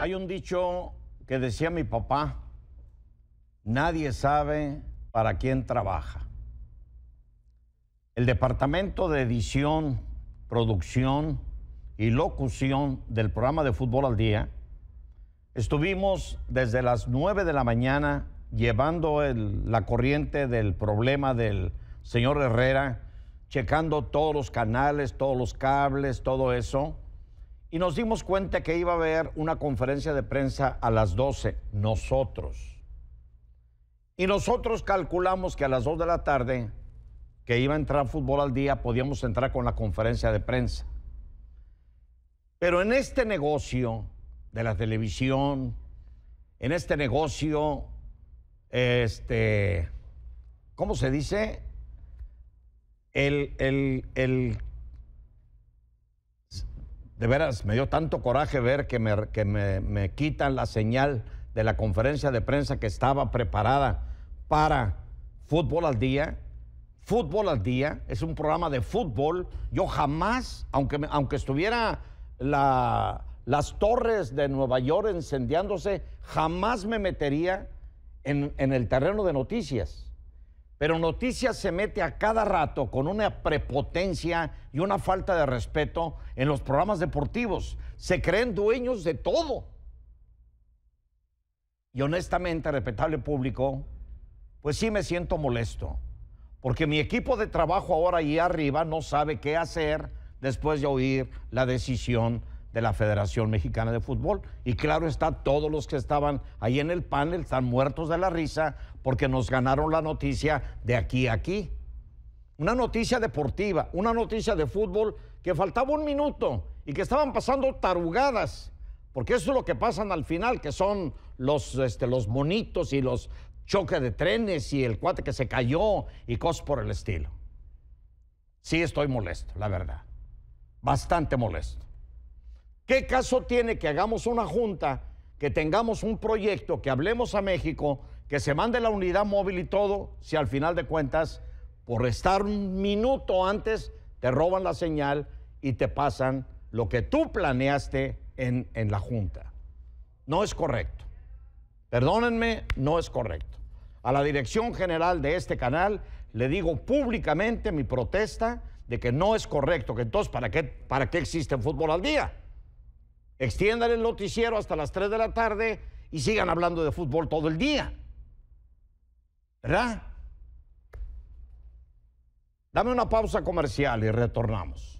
Hay un dicho que decía mi papá, nadie sabe para quién trabaja. El departamento de edición, producción y locución del programa de fútbol al día, estuvimos desde las 9 de la mañana llevando la corriente del problema del señor Herrera, checando todos los canales, todos los cables, todo eso y nos dimos cuenta que iba a haber una conferencia de prensa a las 12, nosotros. Y nosotros calculamos que a las 2 de la tarde, que iba a entrar fútbol al día, podíamos entrar con la conferencia de prensa. Pero en este negocio de la televisión, en este negocio, este, ¿cómo se dice? el, el de veras, me dio tanto coraje ver que, me, que me, quitan la señal de la conferencia de prensa que estaba preparada para Fútbol al Día. Fútbol al Día es un programa de fútbol. Yo jamás, aunque, aunque estuviera las torres de Nueva York encendiándose, jamás me metería en, en el terreno de noticias. Pero Noticias se mete a cada rato con una prepotencia y una falta de respeto en los programas deportivos. Se creen dueños de todo. Y honestamente, respetable público, pues sí me siento molesto. Porque mi equipo de trabajo ahora ahí arriba no sabe qué hacer después de oír la decisión de la Federación Mexicana de Fútbol. Y claro está, todos los que estaban ahí en el panel están muertos de la risa porque nos ganaron la noticia de aquí a aquí. Una noticia deportiva, una noticia de fútbol que faltaba un minuto y que estaban pasando tarugadas, porque eso es lo que pasan al final, que son los, este, los monitos y los choques de trenes y el cuate que se cayó y cosas por el estilo. Sí estoy molesto, la verdad. Bastante molesto. ¿Qué caso tiene que hagamos una junta, que tengamos un proyecto, que hablemos a México, que se mande la unidad móvil y todo, si al final de cuentas, por estar un minuto antes, te roban la señal y te pasan lo que tú planeaste en, la junta? No es correcto. Perdónenme, no es correcto. A la dirección general de este canal le digo públicamente mi protesta de que no es correcto, que entonces, ¿para qué, para qué existe el fútbol al día? extiendan el noticiero hasta las 3 de la tarde y sigan hablando de fútbol todo el día. ¿Verdad? Dame una pausa comercial y retornamos.